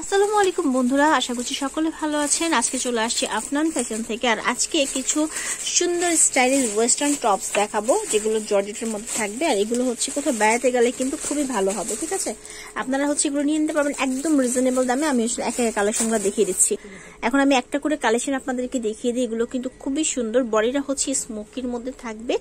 আসসালামু আলাইকুম বন্ধুরা আশা করছি সকলে ভালো আছেন আজকে চলে আসছি আফনান ফ্যাশন থেকে আর আজকে কিছু সুন্দর স্টাইলিশ ওয়েস্টার্ন টপস দেখাবো যেগুলো জর্জেটের মধ্যে থাকবে আর এগুলো হচ্ছে কোথাও বেড়াতে গেলে কিন্তু খুবই ভালো হবে ঠিক আছে আপনারা হচ্ছে এগুলো নিয়ে নিতে পারবেন একদম রিজনেবল দামে আমি আসলে এক এক কালেকশনগুলো দেখিয়ে দিচ্ছি এখন আমি একটা করে কালেকশন আপনাদেরকে দেখিয়ে দিই এগুলো কিন্তু খুবই সুন্দর বডিটা হচ্ছে স্মোকির মধ্যে থাকবে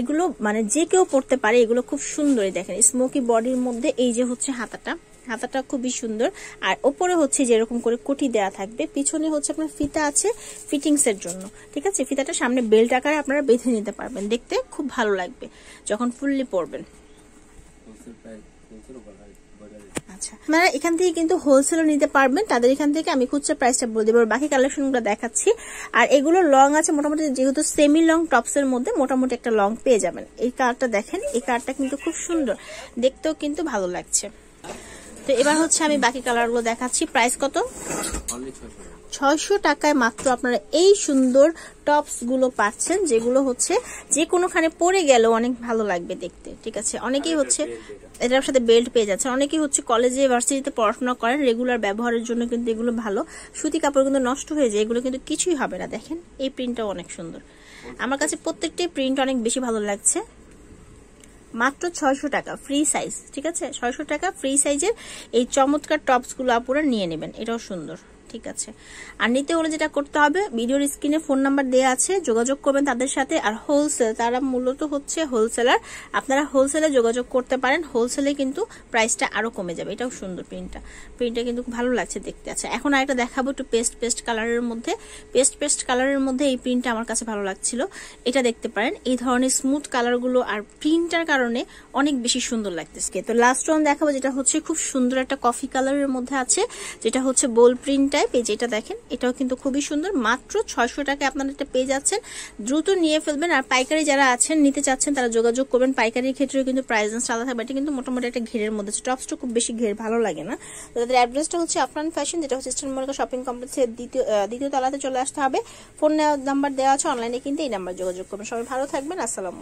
এগুলো মানে যে কেউ পড়তে পারে এগুলো খুব সুন্দরই দেখেন স্মোকি বডির মধ্যে এই যে হচ্ছে হাতাটা হাতাটা খুবই সুন্দর আর ওপরে হচ্ছে যেরকম করে কোটি দেয়া থাকবে পিছনে হচ্ছে আপনার ফিতা আছে ফিটিংসের জন্য ঠিক আছে ফিতাটা সামনে বেল্ট আকারে আপনারা বেঁধে নিতে পারবেন দেখতে খুব ভালো লাগবে যখন ফুললি পরবেন আচ্ছা আপনারা এখান থেকে কিন্তু হোলসেলও নিতে পারবেন তাদের এখান থেকে আমি খুচরা প্রাইসটা বলে দেবো বাকি কালেকশনগুলো দেখাচ্ছি আর এগুলো লং আছে মোটামুটি যেহেতু সেমি লং টপসের মধ্যে মোটামুটি একটা লং পেয়ে যাবেন এই কারটা দেখেন এই কারটা কিন্তু খুব সুন্দর দেখতেও কিন্তু ভালো লাগছে তো এবার হচ্ছে আমি বাকি কালারগুলো দেখাচ্ছি প্রাইস কত ছয়শ টাকায় মাত্র আপনারা এই সুন্দর টপসগুলো পাচ্ছেন যেগুলো হচ্ছে যে কোনোখানে পরে গেলেও অনেক ভালো লাগবে দেখতে ঠিক আছে অনেকেই হচ্ছে এটার সাথে বেল্ট পেয়ে যাচ্ছে অনেকেই হচ্ছে কলেজে ইউনিভার্সিটিতে পড়াশোনা করেন রেগুলার ব্যবহারের জন্য কিন্তু এগুলো ভালো সুতি কাপড় কিন্তু নষ্ট হয়ে যায় এগুলো কিন্তু কিছুই হবে না দেখেন এই প্রিন্টটাও অনেক সুন্দর আমার কাছে প্রত্যেকটি প্রিন্ট অনেক বেশি ভালো লাগছে মাত্র ছয়শো টাকা ফ্রি সাইজ ঠিক আছে ছয়শো টাকা ফ্রি সাইজের এই চমৎকার টপসগুলো আপনারা নিয়ে নেবেন এটাও সুন্দর ঠিক আছে আর নিতে হলে যেটা করতে হবে ভিডিওর স্ক্রিনে ফোন নাম্বার দেওয়া আছে যোগাযোগ করবেন তাদের সাথে আর হোলসেল তারা মূলত হচ্ছে হোলসেলার আপনারা হোলসেলে যোগাযোগ করতে পারেন হোলসেলে কিন্তু প্রাইসটা আরও কমে যাবে এটাও সুন্দর প্রিন্টটা প্রিন্টটা কিন্তু ভালো লাগছে দেখতে আচ্ছা এখন আরেকটা দেখাবো একটু পেস্ট পেস্ট কালারের মধ্যে পেস্ট পেস্ট কালারের মধ্যে এই প্রিন্টটা আমার কাছে ভালো লাগছিল এটা দেখতে পারেন এই ধরনের স্মুথ কালারগুলো আর প্রিন্টার কারণে অনেক বেশি সুন্দর লাগতেছে তো লাস্ট ওয়ান দেখাবো যেটা হচ্ছে খুব সুন্দর একটা কফি কালারের মধ্যে আছে যেটা হচ্ছে বোল প্রিন্ট এটাই পেজ এটা দেখেন এটাও কিন্তু খুবই সুন্দর মাত্র ছয়শো টাকা আপনারা এটা পেয়ে যাচ্ছেন দ্রুত নিয়ে ফেলবেন আর পাইকারি যারা আছেন নিতে চাচ্ছেন তারা যোগাযোগ করবেন পাইকারির ক্ষেত্রেও কিন্তু প্রাইস আলাদা থাকবে এটা কিন্তু মোটামুটি একটা ঘেরের মধ্যে আছে টপসটা খুব বেশি ঘের ভালো লাগে না তো তাদের অ্যাড্রেসটা হচ্ছে আফরান ফ্যাশন যেটা হচ্ছে ইস্টার্ন শপিং কমপ্লেক্সের দ্বিতীয় দ্বিতীয় তলাতে চলে আসতে হবে ফোন নাম্বার দেওয়া আছে অনলাইনে কিন্তু এই নাম্বার যোগাযোগ করবেন সবাই ভালো থাকবেন আসসালাম